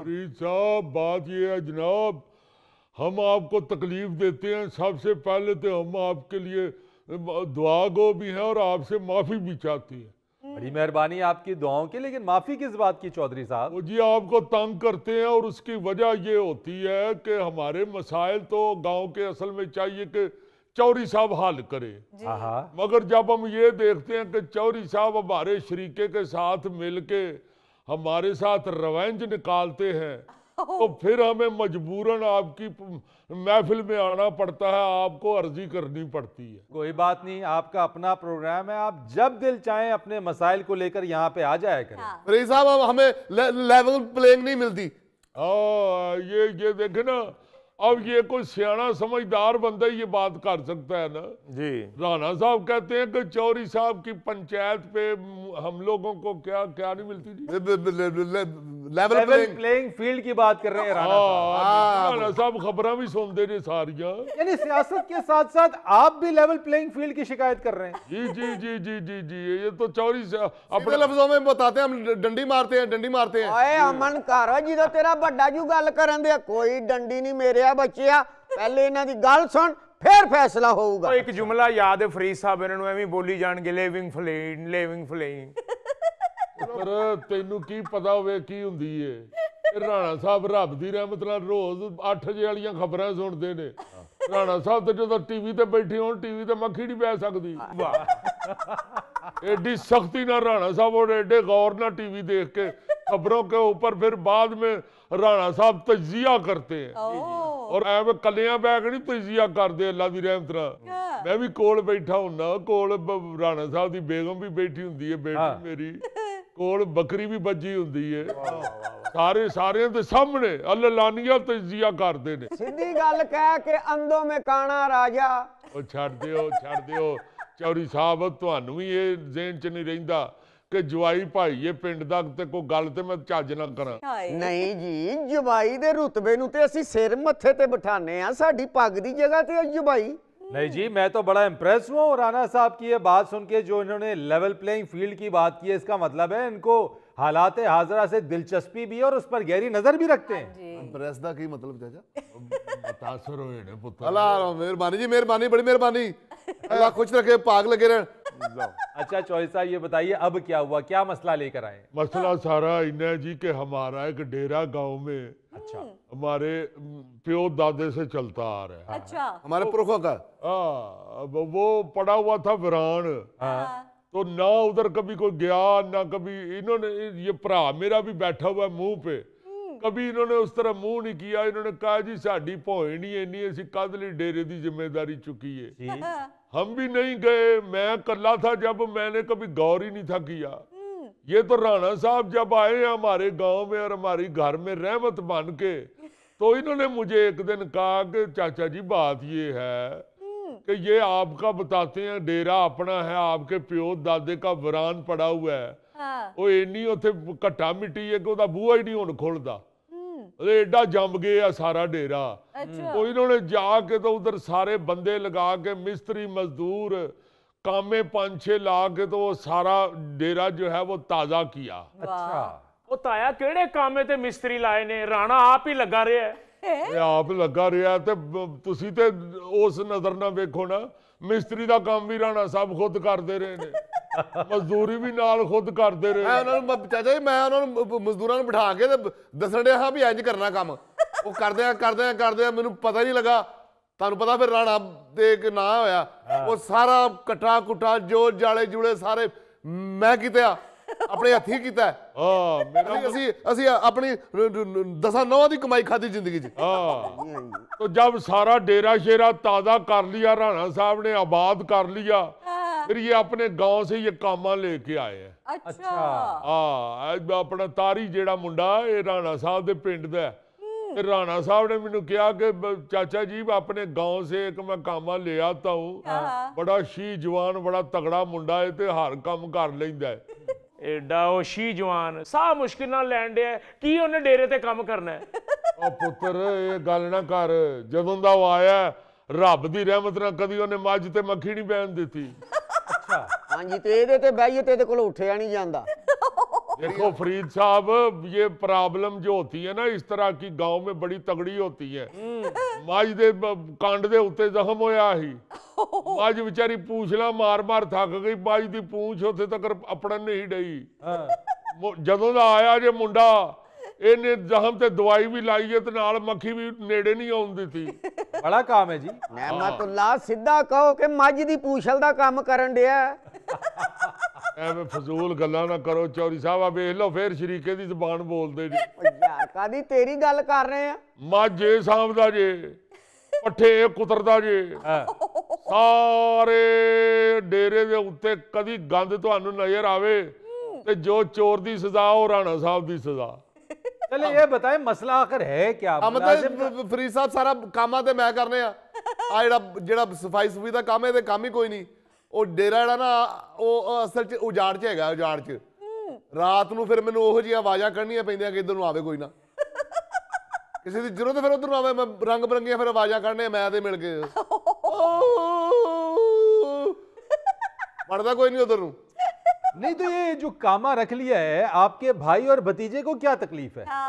फरीद साहब बात ये है जनाब हम आपको तकलीफ देते हैं सबसे पहले तो हम आपके लिए दुआ गो भी हैं और आपसे माफ़ी भी चाहती है बड़ी मेहरबानी आपकी दुआओं की लेकिन माफ़ी किस बात की चौधरी साहब जी आपको तंग करते हैं और उसकी वजह ये होती है कि हमारे मसाइल तो गांव के असल में चाहिए कि चौरी साहब हल करें हाँ, हाँ। मगर जब हम ये देखते हैं कि चौरी साहब हमारे शरीके के साथ मिल के हमारे साथ रवेंज निकालते हैं तो फिर हमें मजबूरन आपकी महफिल में आना पड़ता है आपको अर्जी करनी पड़ती है कोई बात नहीं आपका अपना प्रोग्राम है आप जब दिल चाहें अपने मसाइल को लेकर यहाँ पे आ जाए करें हाँ। साहब अब हमें ले, लेवल प्लेइंग नहीं मिलती ओ, हाँ, ये ये देखे ना अब ये कोई सियाणा समझदार बंदा ये बात कर सकता है ना जी राणा साहब कहते हैं कि चौरी साहब की पंचायत पे हम लोगों को क्या क्या नहीं मिलती जी लेवल प्लेइंग प्लेइंग फील्ड की बात कर रहे हैं राणा हाँ, साहब हाँ, हाँ, खबर भी सुनते ने सारिया यानी सियासत के साथ-साथ आप भी लेवल प्लेइंग फील्ड की शिकायत कर रहे हैं जी जी जी जी जी जी ये तो चौरी से अपने लफ्जों में बताते हैं हम डंडी मारते हैं डंडी मारते हैं ओए अमन कारो जी तो तेरा बड़ा जू गल करन दे कोई डंडी नहीं मेरे आ बच्चिया पहले इन्हां दी गल सुन फिर फैसला होगा ਇੱਕ ਜੁਮਲਾ ਯਾਦ ਹੈ ਫਰੀਦ ਸਾਹਿਬ ਇਹਨਾਂ ਨੂੰ ਐਵੇਂ ਬੋਲੀ ਜਾਣਗੇ ਲਿਵਿੰਗ ਫਲੇਨ ਲਿਵਿੰਗ ਪਰ ਤੈਨੂੰ ਕੀ ਪਤਾ ਹੋਵੇ ਕੀ ਹੁੰਦੀ ਏ ਰਾਣਾ ਸਾਹਿਬ ਰੱਬ ਦੀ ਰਹਿਮਤ ਨਾਲ ਰੋਜ਼ 8 ਜੇ ਵਾਲੀਆਂ ਖਬਰਾਂ ਸੁਣਦੇ ਨੇ ਰਾਣਾ ਸਾਹਿਬ ਤੇ ਜਦੋਂ ਟੀਵੀ ਤੇ ਬੈਠੇ ਹੋਣ ਟੀਵੀ ਤੇ ਮੱਖੀ ਨਹੀਂ ਬੈ ਸਕਦੀ ਵਾਹ ਐਡੀ ਸਖਤੀ ਨਾਲ ਰਾਣਾ ਸਾਹਿਬ ਉਹ ਐਡੇ ਗੌਰ ਨਾਲ ਟੀਵੀ ਦੇਖ ਕੇ ਖਬਰੋਂ ਕੇ ਉੱਪਰ ਫਿਰ ਬਾਅਦ ਵਿੱਚ ਰਾਣਾ ਸਾਹਿਬ ਤਜ਼ੀਆ ਕਰਤੇ ਹੈ ਔਰ ਐਵੇਂ ਕੱਲਿਆਂ ਬੈ ਕੇ ਨਹੀਂ ਤਜ਼ੀਆ ਕਰਦੇ ਅੱਲਾ ਦੀ ਰਹਿਮਤ ਨਾਲ ਮੈਂ ਵੀ ਕੋਲ ਬੈਠਾ ਹੁੰਨਾ ਕੋਲ ਰਾਣਾ ਸਾਹਿਬ ਦੀ ਬੇਗਮ ਵੀ ਬੈਠੀ ਹੁੰਦੀ ਹੈ ਬੇਟੀ ਮੇਰੀ ਕੋਲ ਬੱਕਰੀ ਵੀ ਵੱਜੀ ਹੁੰਦੀ ਏ ਸਾਰੇ ਸਾਰਿਆਂ ਦੇ ਸਾਹਮਣੇ ਅਲਲਾਨੀਆ ਤਜ਼ੀਆ ਕਰਦੇ ਨੇ ਸਿੱਧੀ ਗੱਲ ਕਹਿ ਕੇ ਅੰਦੋਂ ਮੇ ਕਾਣਾ ਰਾਜਾ ਉਹ ਛੱਡ ਦਿਓ ਛੱਡ ਦਿਓ ਚੌਰੀ ਸਾਹਿਬ ਤੁਹਾਨੂੰ ਵੀ ਇਹ ਜ਼ਿਹਨ ਚ ਨਹੀਂ ਰਹਿੰਦਾ ਕਿ ਜਵਾਈ ਭਾਈ ਇਹ ਪਿੰਡ ਦਾ ਤੇ ਕੋਈ ਗੱਲ ਤੇ ਮੈਂ ਚੱਜ ਨਾ ਕਰਾਂ ਨਹੀਂ ਜੀ ਜਵਾਈ ਦੇ ਰੁਤਬੇ ਨੂੰ ਤੇ ਅਸੀਂ ਸਿਰ ਮੱਥੇ ਤੇ ਬਿਠਾਣੇ ਆ ਸਾਡੀ ਪੱਗ ਦੀ ਜਗ੍ਹਾ ਤੇ ਜਵਾਈ नहीं जी मैं तो बड़ा इम्प्रेस हुआ और राणा साहब की ये बात सुन के जो इन्होंने लेवल प्लेइंग फील्ड की बात की है इसका मतलब है इनको हालात हाजरा से दिलचस्पी भी और उस पर गहरी नजर भी रखते हैं इंप्रेस हाँ दा की मतलब मेहरबानी जी मेहरबानी बड़ी मेहरबानी अल्लाह खुश रखे पाग लगे रहे अच्छा साहब ये बताइए अब क्या हुआ क्या मसला लेकर आए मसला सारा इन्हें जी के हमारा एक डेरा गांव में अच्छा हमारे प्यो दादे से चलता आ रहा है अच्छा हमारे तो- पुरखों का आ, हाँ, वो पड़ा हुआ था वरान हाँ। हाँ। तो ना उधर कभी कोई गया ना कभी इन्होंने ये भरा मेरा भी बैठा हुआ है मुंह पे हम्म। कभी इन्होंने उस तरह मुंह नहीं किया इन्होंने कहा जी साड़ी है नहीं इन्नी असं डेरे की जिम्मेदारी चुकी है हम भी नहीं गए मैं कल्ला था जब मैंने कभी गौर ही नहीं था किया ये तो राणा साहब जब आए हमारे गांव में और हमारी घर में रहमत बन के तो इन्होंने मुझे एक दिन कहा कि चाचा जी बात ये है कि ये आपका बताते हैं डेरा अपना है आपके प्यो दादे का वरान पड़ा हुआ है वो ਇੰਨੀ उठा मिट्टी है कि ਕਿ ही नहीं हूं खोलता ਉਹਦੇ ਐਡਾ ਜੰਮ ਗਿਆ ਸਾਰਾ ਡੇਰਾ ਉਹ ਇਹਨਾਂ ਨੇ ਜਾ ਕੇ ਤਾਂ ਉਧਰ ਸਾਰੇ ਬੰਦੇ ਲਗਾ ਕੇ ਮਿਸਤਰੀ ਮਜ਼ਦੂਰ ਕਾਮੇ ਪੰਜ ਛੇ ਲਾ ਕੇ ਤਾਂ ਉਹ ਸਾਰਾ ਡੇਰਾ ਜੋ ਹੈ ਉਹ ਤਾਜ਼ਾ किया ਅੱਛਾ ਉਹ ਤਾਇਆ ਕਿਹੜੇ ਕਾਮੇ ਤੇ ਮਿਸਤਰੀ ਲਾਏ ਨੇ ਰਾਣਾ ਆਪ ਹੀ ਲੱਗਾ ਰਿਹਾ ਇਹ ਆਪ ਲੱਗਾ ਰਿਹਾ ਤੇ ਤੁਸੀਂ ਤੇ ਉਸ ਨਜ਼ਰ ਨਾਲ ਵੇਖੋ ਨਾ ਮਿਸਤਰੀ ਦਾ ਕੰਮ ਵੀ ਰਾਣਾ ਸਭ ਖੁਦ ਕਰਦੇ ਰਹੇ ਨੇ ਮਜ਼ਦੂਰੀ ਵੀ ਨਾਲ ਖੁਦ ਕਰਦੇ ਰਹੇ ਮੈਂ ਉਹਨਾਂ ਨੂੰ ਚਾਚਾ ਜੀ ਮੈਂ ਉਹਨਾਂ ਨੂੰ ਮਜ਼ਦੂਰਾਂ ਨੂੰ ਬਿਠਾ ਕੇ ਤੇ ਦੱਸਣ ਦੇ ਹਾਂ ਵੀ ਇੰਜ ਕਰਨਾ ਕੰਮ ਉਹ ਕਰਦੇ ਆ ਕਰਦੇ ਆ ਕਰਦੇ ਆ ਮੈਨੂੰ ਪਤਾ ਨਹੀਂ ਲੱਗਾ ਤੁਹਾਨੂੰ ਪਤਾ ਫਿਰ ਰਾਣਾ ਦੇ ਇੱਕ ਨਾ ਹੋਇਆ ਉਹ ਸਾਰਾ ਕਟਾ ਕੁਟਾ ਜੋ ਜਾਲੇ ਜੁਲੇ ਸਾਰੇ ਮੈਂ ਕੀਤਾ ਆ, ਆਪਣੇ ਹੱਥੀਂ ਕੀਤਾ ਹਾਂ ਮੇਰਾ ਅਸੀਂ ਅਸੀਂ ਆਪਣੀ ਦਸਾਂ ਨੌਂ ਦੀ ਕਮਾਈ ਖਾਦੀ ਜ਼ਿੰਦਗੀ 'ਚ ਹਾਂ ਤੋ ਜਦ ਸਾਰਾ ਡੇਰਾ ਸ਼ੇਰਾ ਤਾਜ਼ਾ ਕਰ ਲਿਆ ਰਾਣਾ ਸਾਹਿਬ ਨੇ ਆਬਾਦ ਕਰ ਲਿਆ ਇਹ ਆਪਣੇ ਗਾਉਂ ਸੇ ਇਹ ये ਲੈ ਕੇ आए हैं ਅੱਛਾ ਆ ਆਪਣਾ ਤਾਰੀ ਜਿਹੜਾ ਮੁੰਡਾ ਇਹ ਰਾਣਾ ਸਾਹਿਬ ਦੇ ਪਿੰਡ ਦਾ ਹੈ। ਤੇ ਰਾਣਾ ਸਾਹਿਬ ਨੇ ਮੈਨੂੰ ਕਿਹਾ ਕਿ ਚਾਚਾ ਜੀ ਆਪਣੇ ਗਾਉਂ ਸੇ ਇੱਕ ਮੈਂ ਕਾਮਾ ਲੈ ਆਤਾ ਹੂੰ ਹਾਂ ਬੜਾ ਸ਼ੀ ਜਵਾਨ ਬੜਾ ਤਗੜਾ ਮੁੰਡਾ ਹੈ ਤੇ ਹਰ ਕੰਮ ਕਰ ਲੈਂਦਾ ਐਡਾ ਉਹ ਸ਼ੀ ਜਵਾਨ ਸਾ ਮੁਸ਼ਕਿਲ ਨਾਲ ਲੈਣ ਡਿਆ ਕੀ ਉਹਨੇ ਡੇਰੇ ਤੇ ਕੰਮ ਕਰਨਾ ਹੈ ਪੁੱਤਰ ਇਹ ਗੱਲ ਨਾ ਕਰ ਜਦੋਂ ਦਾ ਉਹ ਆਇਆ ਰੱਬ ਦੀ ਰਹਿਮਤ ਨਾਲ ਕਦੀ ਉਹਨੇ ਮੱਝ ਤੇ ਮੱਖੀ ਨਹੀਂ ਪੈਣ ਦਿੱਤੀ ਹਾਂਜੀ ਤੇ ਇਹਦੇ ਤੇ ਬਹਿਈਏ ਤੇ ਇਹਦੇ ਕੋਲ ਉੱਠਿਆ ਨਹੀਂ ਜਾਂਦਾ ਦੇਖੋ ਫਰੀਦ ਸਾਹਿਬ ਇਹ ਪ੍ਰੋਬਲਮ ਜੋ ਹੁੰਦੀ ਹੈ ਨਾ ਇਸ ਤਰ੍ਹਾਂ ਕੀ گاؤں ਮੇ ਬੜੀ ਤਗੜੀ ਹੁੰਦੀ ਹੈ ਮੱਝ ਦੇ ਕੰਡ ਦੇ ਉੱਤੇ ਜ਼ਖਮ ਹੋਇਆ ਸੀ ਮੱਝ ਵਿਚਾਰੀ ਪੂਛਲਾ ਮਾਰ-ਮਾਰ ਥੱਕ ਗਈ ਮੱਝ ਦੀ ਪੂਛ ਉੱਥੇ ਤੱਕ ਅਪੜਨ ਨਹੀਂ ਡਈ ਜਦੋਂ ਦਾ ਆਇਆ ਜੇ ਮੁੰਡਾ ਇਹਨੇ ਜ਼ਖਮ ਤੇ ਦਵਾਈ ਵੀ ਲਾਈ ਤੇ ਨਾਲ ਮੱਖੀ ਵੀ ਨੇੜੇ ਨਹੀਂ ਆਉਂਦੀ ਸੀ ਬੜਾ ਕਾਮ ਹੈ ਜੀ ਨਹਿਮਤੁੱਲਾ ਸਿੱਧਾ ਕਹੋ ਕਿ ਮੱਝ ਦੀ ਪੂਛਲ ਦਾ ਕੰਮ ਕਰਨ ਡਿਆ ਐਵੇਂ ਫਜ਼ੂਲ ਗੱਲਾਂ ਨਾ ਕਰੋ ਚੌਰੀ ਸਾਹਿਬ ਆ ਵੇਖ ਲਓ ਫੇਰ ਸ਼ਰੀਕੇ ਦੀ ਜ਼ਬਾਨ ਬੋਲਦੇ ਜੀ ਯਾਰ ਕਾਦੀ ਤੇਰੀ ਗੱਲ ਕਰ ਰਹੇ ਆ ਮਾਝੇ ਸਾਹਮਦਾ ਜੇ ਪੱਠੇ ਕੁਤਰਦਾ ਜੇ ਸਾਰੇ ਡੇਰੇ ਦੇ ਉੱਤੇ ਕਦੀ ਗੰਦ ਤੁਹਾਨੂੰ ਨਜ਼ਰ ਆਵੇ ਤੇ ਜੋ ਚੋਰ ਦੀ ਸਜ਼ਾ ਉਹ ਰਾਣਾ ਸਾਹਿਬ ਦੀ ਸਜ਼ਾ ਚਲੇ ਇਹ ਬਤਾਏ ਮਸਲਾ ਆਖਰ ਹੈ ਕੀ ਆ ਮਤਲਬ ਫਰੀਦ ਸਾਹਿਬ ਸਾਰਾ ਕੰਮਾਂ ਤੇ ਮੈਂ ਕਰਨੇ ਆ ਆ ਜਿਹੜਾ ਜਿਹੜਾ ਸਫਾਈ ਸੁਫਾਈ ਦਾ ਕੰਮ ਹੈ ਤੇ ਕੰਮ ਹੀ ਕੋਈ ਨਹੀਂ ਉਹ ਡੇਰਾ ਜਿਹੜਾ ਨਾ ਉਹ ਅਸਲ 'ਚ ਉਜਾੜ 'ਚ ਹੈਗਾ ਉਜਾੜ 'ਚ ਰਾਤ ਨੂੰ ਫਿਰ ਮੈਨੂੰ ਉਹੋ ਜਿਹੀ ਆਵਾਜ਼ਾਂ ਕੱਢਣੀਆਂ ਪੈਂਦੀਆਂ ਕਿ ਇਧਰ ਨੂੰ ਆਵੇ ਕੋਈ ਨਾ ਕਿਸੇ ਦੀ ਜ਼ਰੂਰਤ ਫਿਰ ਉਧਰ ਨੂੰ ਆਵੇ ਮੈਂ ਰੰਗ ਬਰੰਗੀਆਂ ਫਿਰ ਆਵਾਜ਼ਾਂ ਕਰਨੇ ਮੈਂ ਤੇ ਮਿਲ ਕੇ ਕੋਈ ਨਹੀਂ ਉਧਰ ਨੂੰ ਨਹੀਂ तो ਇਹ ਜੋ ਕਾਮਾ ਰਖ ਲਿਆ ਹੈ ਆਪਕੇ ਭਾਈ ਔਰ ਭਤੀਜੇ ਕੋ ਕੀ ਤਕਲੀਫ ਹੈ